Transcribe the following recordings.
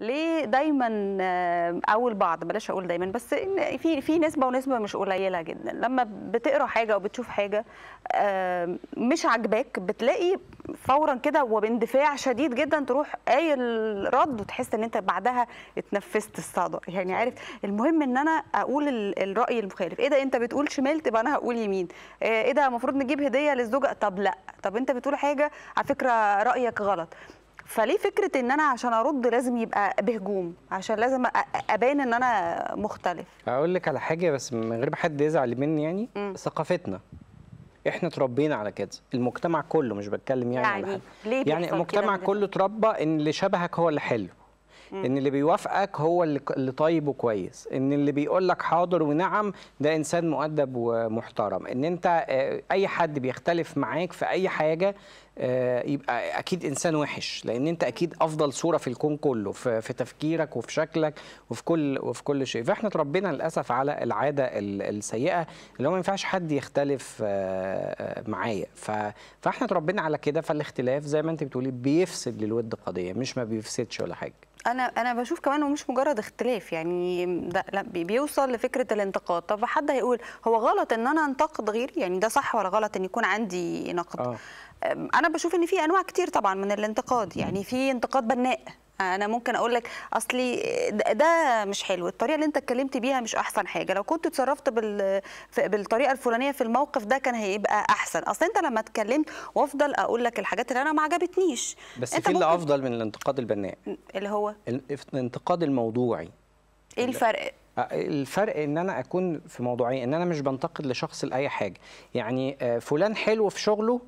ليه دايما او آه، البعض بلاش اقول دايما بس إن في في نسبه ونسبه مش قليله جدا لما بتقرا حاجه او بتشوف حاجه آه، مش عاجباك بتلاقي فورا كده وباندفاع شديد جدا تروح قايل رد وتحس ان انت بعدها اتنفست الصدى يعني عارف المهم ان انا اقول الراي المخالف ايه ده انت بتقول شمال تبقى انا هقول يمين آه، ايه ده المفروض نجيب هديه للزوجه طب لا طب انت بتقول حاجه على فكره رايك غلط فليه فكره ان انا عشان ارد لازم يبقى بهجوم عشان لازم ابان ان انا مختلف اقول لك على حاجه بس من غير ما حد يزعل مني يعني م. ثقافتنا احنا اتربينا على كده المجتمع كله مش بتكلم يعني, يعني على حد يعني المجتمع كله اتربى ان اللي شبهك هو اللي حلو ان اللي بيوافقك هو اللي طيب وكويس ان اللي بيقول لك حاضر ونعم ده انسان مؤدب ومحترم ان انت آه، اي حد بيختلف معاك في اي حاجه آه، يبقى اكيد انسان وحش لان انت اكيد افضل صوره في الكون كله في تفكيرك وفي شكلك وفي كل وفي كل شيء فاحنا اتربينا للاسف على العاده السيئه اللي هو ما ينفعش حد يختلف آه، معايا فاحنا اتربينا على كده فالاختلاف زي ما انت بتقولي بيفسد للود قضيه مش ما بيفسدش ولا حاجه انا انا بشوف كمان ومش مجرد اختلاف يعني ده لا بيوصل لفكره الانتقاد طب حد هيقول هو غلط ان انا انتقد غيري يعني ده صح ولا غلط ان يكون عندي نقد أوه. انا بشوف ان في انواع كتير طبعا من الانتقاد يعني في انتقاد بناء انا ممكن اقول لك اصلي ده مش حلو الطريقه اللي انت اتكلمت بيها مش احسن حاجه لو كنت اتصرفت بال... بالطريقه الفلانيه في الموقف ده كان هيبقى احسن اصل انت لما اتكلمت وافضل اقول لك الحاجات اللي انا ما عجبتنيش بس في اللي ممكن... افضل من الانتقاد البناء اللي هو الانتقاد الموضوعي ايه الفرق الفرق ان انا اكون في موضوعيه ان انا مش بنتقد لشخص لاي حاجه يعني آه، فلان حلو في شغله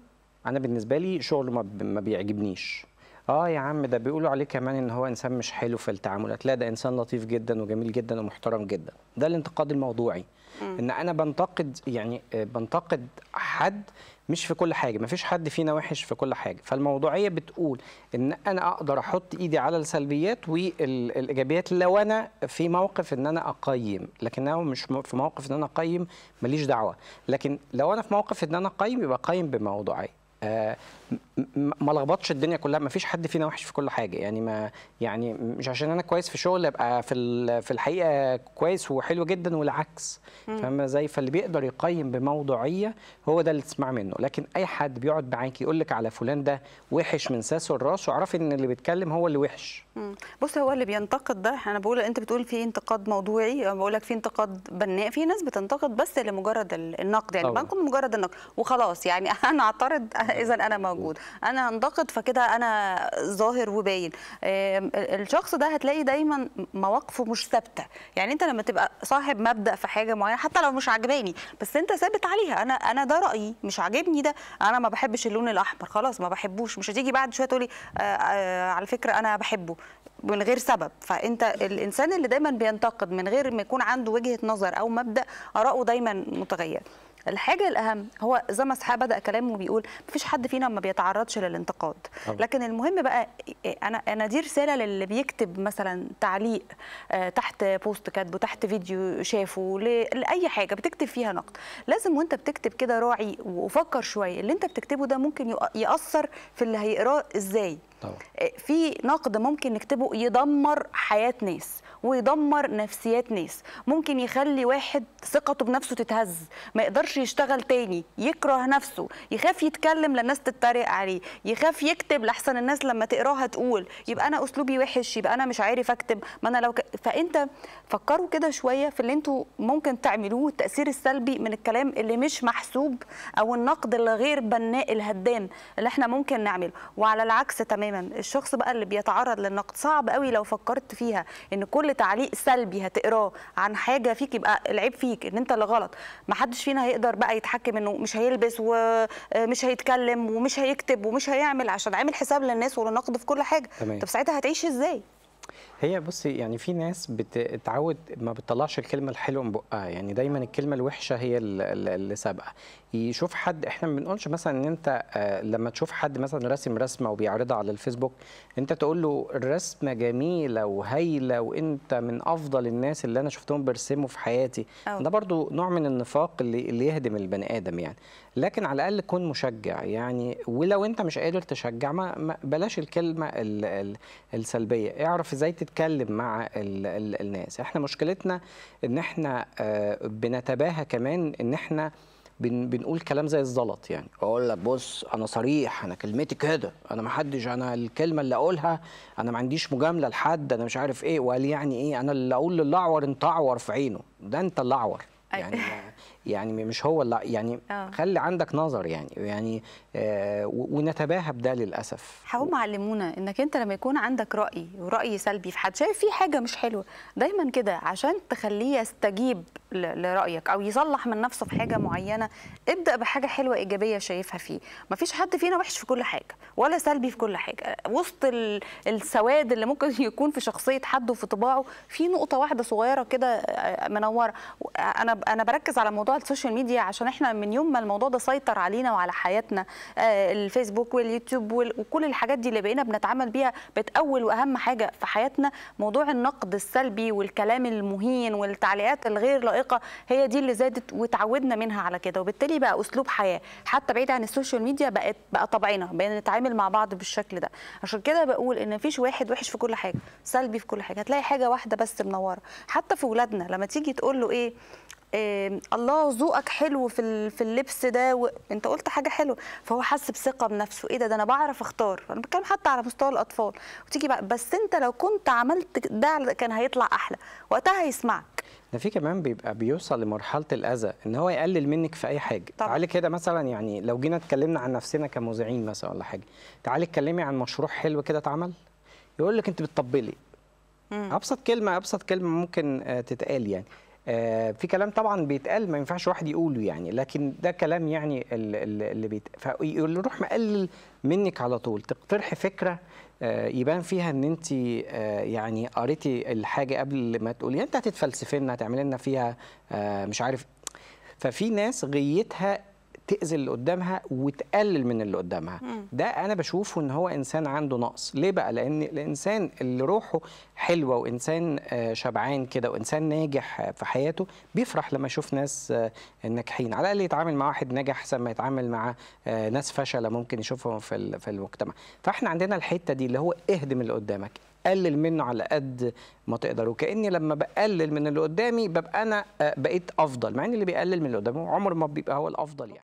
انا بالنسبه لي شغله ما بيعجبنيش اه يا عم ده بيقولوا عليه كمان ان هو انسان مش حلو في التعاملات لا ده انسان لطيف جدا وجميل جدا ومحترم جدا ده الانتقاد الموضوعي ان انا بنتقد يعني آه، بنتقد حد مش في كل حاجه مفيش حد فينا وحش في كل حاجه فالموضوعيه بتقول ان انا اقدر احط ايدي على السلبيات والايجابيات لو انا في موقف ان انا اقيم لكن انا مش في موقف ان انا اقيم ماليش دعوه لكن لو انا في موقف ان انا اقيم يبقى اقيم بموضوعيه آه، ما لخبطش الدنيا كلها ما فيش حد فينا وحش في كل حاجه يعني ما يعني مش عشان انا كويس في شغل ابقى في في الحقيقه كويس وحلو جدا والعكس فاهمه زي فاللي بيقدر يقيم بموضوعيه هو ده اللي تسمع منه لكن اي حد بيقعد معاك يقول لك على فلان ده وحش من ساسه الراس واعرفي ان اللي بيتكلم هو اللي وحش بص هو اللي بينتقد ده انا بقول انت بتقول في انتقاد موضوعي انا بقول لك في انتقاد بناء في ناس بتنتقد بس لمجرد النقد يعني بنكون مجرد النقد وخلاص يعني انا اعترض اذا انا موجود انا هنتقد فكده انا ظاهر وباين الشخص ده هتلاقي دايما مواقفه مش ثابته يعني انت لما تبقى صاحب مبدا في حاجه معينه حتى لو مش عاجباني بس انت ثابت عليها انا انا ده رايي مش عاجبني ده انا ما بحبش اللون الاحمر خلاص ما بحبوش مش هتيجي بعد شويه تقولي آه، آه، على فكره انا بحبه من غير سبب فانت الانسان اللي دايما بينتقد من غير ما يكون عنده وجهه نظر او مبدا اراءه دايما متغيره الحاجه الاهم هو زي ما اسحاق بدا كلامه بيقول مفيش حد فينا ما بيتعرضش للانتقاد طبعا. لكن المهم بقى انا انا دي رساله للي بيكتب مثلا تعليق آه، تحت بوست كاتبه تحت فيديو شافه لاي حاجه بتكتب فيها نقد لازم وانت بتكتب كده راعي وفكر شويه اللي انت بتكتبه ده ممكن ياثر في اللي هيقراه ازاي طبعا. آه، في نقد ممكن نكتبه يدمر حياه ناس ويدمر نفسيات ناس ممكن يخلي واحد ثقته بنفسه تتهز ما يقدرش يشتغل تاني يكره نفسه يخاف يتكلم للناس تتريق عليه يخاف يكتب لحسن الناس لما تقراها تقول يبقى انا اسلوبي وحش يبقى انا مش عارف اكتب ما انا لو ك... فانت فكروا كده شويه في اللي انتوا ممكن تعملوه التاثير السلبي من الكلام اللي مش محسوب او النقد الغير بناء الهدام اللي احنا ممكن نعمله وعلى العكس تماما الشخص بقى اللي بيتعرض للنقد صعب قوي لو فكرت فيها ان كل تعليق سلبي هتقراه عن حاجه فيك يبقى العيب فيك ان انت اللي غلط ما حدش فينا هيقدر بقى يتحكم انه مش هيلبس ومش آه، هيتكلم ومش هيكتب ومش هيعمل عشان عامل حساب للناس وللنقد في كل حاجه طب ساعتها هتعيش ازاي هي بصي يعني في ناس بتتعود ما بتطلعش الكلمه الحلوه من بقها يعني دايما الكلمه الوحشه هي اللي سابقه يشوف حد احنا ما بنقولش مثلا ان انت آه، لما تشوف حد مثلا راسم رسمه وبيعرضها على الفيسبوك انت تقول له الرسمه جميله وهايله وانت من افضل الناس اللي انا شفتهم بيرسموا في حياتي أوه. ده برضو نوع من النفاق اللي, اللي يهدم البني ادم يعني لكن على الاقل كن مشجع يعني ولو انت مش قادر تشجع ما بلاش الكلمه السلبيه اعرف ازاي تت بتتكلم مع الـ الـ الناس احنا مشكلتنا ان احنا آه، بنتباهى كمان ان احنا بن بنقول كلام زي الزلط يعني اقول لك بص انا صريح انا كلمتي كده انا ما حدش انا الكلمه اللي اقولها انا ما عنديش مجامله لحد انا مش عارف ايه وقال يعني ايه انا اللي اقول للاعور انت اعور في عينه ده انت اللي اعور يعني يعني مش هو اللي يعني آه. خلي عندك نظر يعني يعني آه ونتباهى بده للاسف هم علمونا انك انت لما يكون عندك راي وراي سلبي في حد شايف فيه حاجه مش حلوه دايما كده عشان تخليه يستجيب لرايك او يصلح من نفسه في حاجه معينه ابدا بحاجه حلوه ايجابيه شايفها فيه ما فيش حد فينا وحش في كل حاجه ولا سلبي في كل حاجه وسط السواد اللي ممكن يكون في شخصيه حد وفي طباعه في نقطه واحده صغيره كده آه، آه، منوره آه، انا انا بركز على موضوع موضوع السوشيال ميديا عشان احنا من يوم ما الموضوع ده سيطر علينا وعلى حياتنا آه، الفيسبوك واليوتيوب وكل الحاجات دي اللي بقينا بنتعامل بيها بقت اول واهم حاجه في حياتنا موضوع النقد السلبي والكلام المهين والتعليقات الغير لائقه هي دي اللي زادت وتعودنا منها على كده وبالتالي بقى اسلوب حياه حتى بعيد عن السوشيال ميديا بقت بقى طبعنا بقينا نتعامل مع بعض بالشكل ده عشان كده بقول ان مفيش واحد وحش في كل حاجه سلبي في كل حاجه هتلاقي حاجه واحده بس منوره حتى في ولادنا لما تيجي تقول له ايه إيه الله ذوقك حلو في في اللبس ده انت قلت حاجه حلوه فهو حس بثقه بنفسه ايه ده ده انا بعرف اختار انا بتكلم حتى على مستوى الاطفال وتيجي بقى بس انت لو كنت عملت ده كان هيطلع احلى وقتها هيسمعك ده في كمان بيبقى بيوصل لمرحله الاذى ان هو يقلل منك في اي حاجه طبعا. تعالي كده مثلا يعني لو جينا اتكلمنا عن نفسنا كمذيعين مثلا ولا حاجه تعالي اتكلمي عن مشروع حلو كده اتعمل يقول لك انت بتطبلي ابسط كلمه ابسط كلمه ممكن آه، تتقال يعني آه، في كلام طبعا بيتقال ما ينفعش واحد يقوله يعني لكن ده كلام يعني اللي بيت روح مقلل منك على طول تقترحي فكره آه، يبان فيها ان انت آه، يعني قريتي الحاجه قبل ما تقولي يعني انت هتتفلسفي لنا هتعملي لنا فيها مش عارف ففي ناس غيتها تاذي اللي قدامها وتقلل من اللي قدامها مم. ده انا بشوفه ان هو انسان عنده نقص ليه بقى لان الانسان اللي روحه حلوه وانسان آه، شبعان كده وانسان ناجح في حياته بيفرح لما يشوف ناس آه، ناجحين على الاقل يتعامل مع واحد ناجح احسن ما يتعامل مع آه، ناس فشله ممكن يشوفهم في في المجتمع فاحنا عندنا الحته دي اللي هو اهدم اللي قدامك قلل منه على قد ما تقدر وكاني لما بقلل من اللي قدامي ببقى انا بقيت افضل مع ان اللي بيقلل من اللي قدامه عمر ما بيبقى هو الافضل يعني